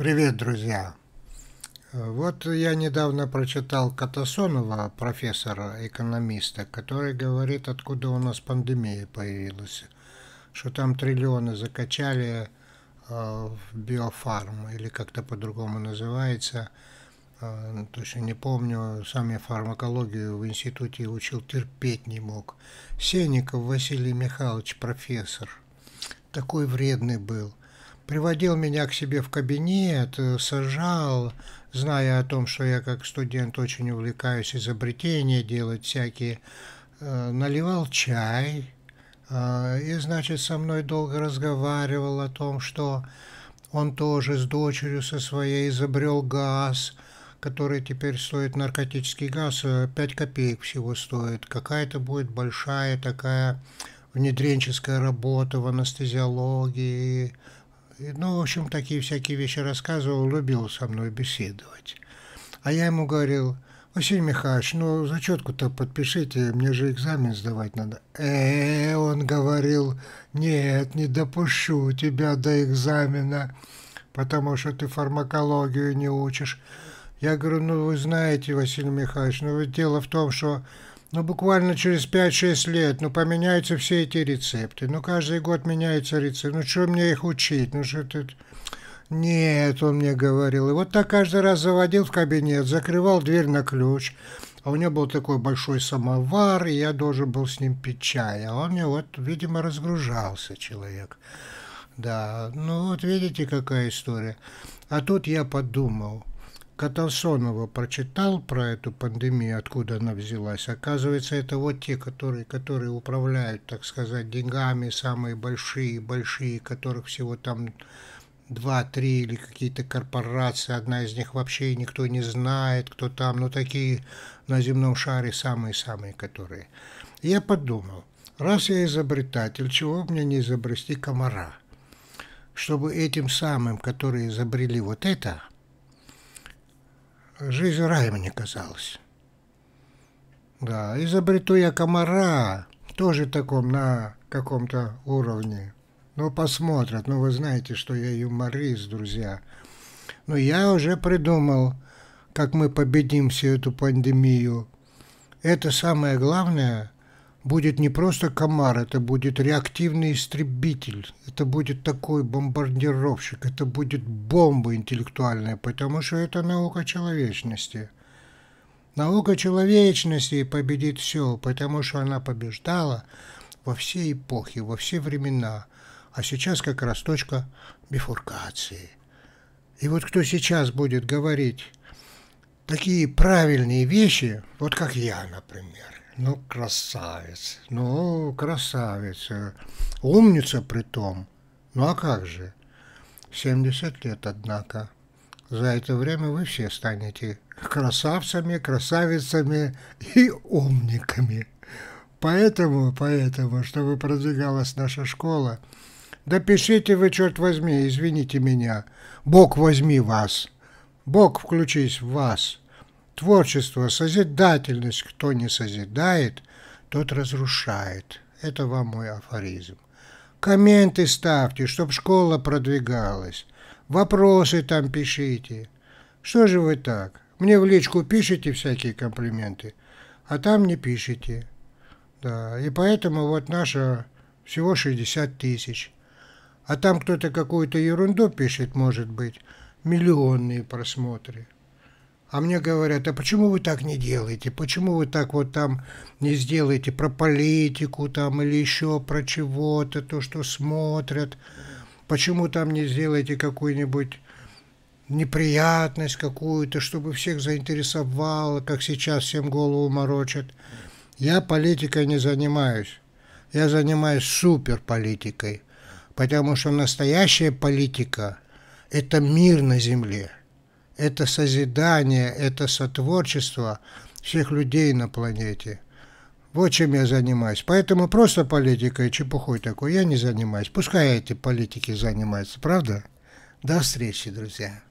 Привет, друзья! Вот я недавно прочитал Катасонова, профессора-экономиста, который говорит, откуда у нас пандемия появилась, что там триллионы закачали э, в биофарм, или как-то по-другому называется, э, точно не помню, сам я фармакологию в институте учил, терпеть не мог. Сенников Василий Михайлович, профессор, такой вредный был – приводил меня к себе в кабинет, э, сажал, зная о том, что я как студент очень увлекаюсь изобретения делать всякие, э, наливал чай э, и, значит, со мной долго разговаривал о том, что он тоже с дочерью со своей изобрел газ, который теперь стоит наркотический газ, 5 копеек всего стоит. Какая-то будет большая такая внедренческая работа в анестезиологии, ну, в общем, такие всякие вещи рассказывал, любил со мной беседовать. А я ему говорил, Василий Михайлович, ну, зачетку-то подпишите, мне же экзамен сдавать надо. Э, он говорил, нет, не допущу тебя до экзамена, потому что ты фармакологию не учишь. Я говорю, ну, вы знаете, Василий Михайлович, ну, дело в том, что ну, буквально через 5-6 лет, ну, поменяются все эти рецепты. Ну, каждый год меняются рецепты. Ну, что мне их учить? Ну, что тут... Нет, он мне говорил. И вот так каждый раз заводил в кабинет, закрывал дверь на ключ. А у него был такой большой самовар, и я должен был с ним пить чай. А он мне вот, видимо, разгружался человек. Да, ну вот видите, какая история. А тут я подумал, Каталсонова прочитал про эту пандемию, откуда она взялась. Оказывается, это вот те, которые, которые управляют, так сказать, деньгами, самые большие, большие, которых всего там два, три или какие-то корпорации, одна из них вообще никто не знает, кто там, но такие на земном шаре самые-самые, которые. Я подумал, раз я изобретатель, чего мне не изобрести комара? Чтобы этим самым, которые изобрели вот это – жизнь раем не казалась. Да, изобрету я комара, тоже таком на каком-то уровне. Ну, посмотрят, ну, вы знаете, что я юморист, друзья. Но я уже придумал, как мы победим всю эту пандемию. Это самое главное, будет не просто комар, это будет реактивный истребитель, это будет такой бомбардировщик, это будет бомба интеллектуальная, потому что это наука человечности. Наука человечности победит все, потому что она побеждала во все эпохи, во все времена. А сейчас как раз точка бифуркации. И вот кто сейчас будет говорить такие правильные вещи, вот как я, например – ну, красавец. Ну, красавец. Э, умница при том. Ну, а как же? 70 лет, однако. За это время вы все станете красавцами, красавицами и умниками. Поэтому, поэтому, чтобы продвигалась наша школа, да вы, черт возьми, извините меня, Бог возьми вас, Бог включись в вас – творчество, созидательность, кто не созидает, тот разрушает. Это вам мой афоризм. Комменты ставьте, чтоб школа продвигалась. Вопросы там пишите. Что же вы так? Мне в личку пишите всякие комплименты, а там не пишите. Да, и поэтому вот наша всего 60 тысяч. А там кто-то какую-то ерунду пишет, может быть, миллионные просмотры. А мне говорят, а почему вы так не делаете? Почему вы так вот там не сделаете про политику там или еще про чего-то, то, что смотрят? Почему там не сделаете какую-нибудь неприятность какую-то, чтобы всех заинтересовало, как сейчас всем голову морочат? Я политикой не занимаюсь. Я занимаюсь суперполитикой. Потому что настоящая политика – это мир на земле – это созидание, это сотворчество всех людей на планете. Вот чем я занимаюсь. Поэтому просто политикой и чепухой такой я не занимаюсь. Пускай эти политики занимаются, правда? До встречи, друзья.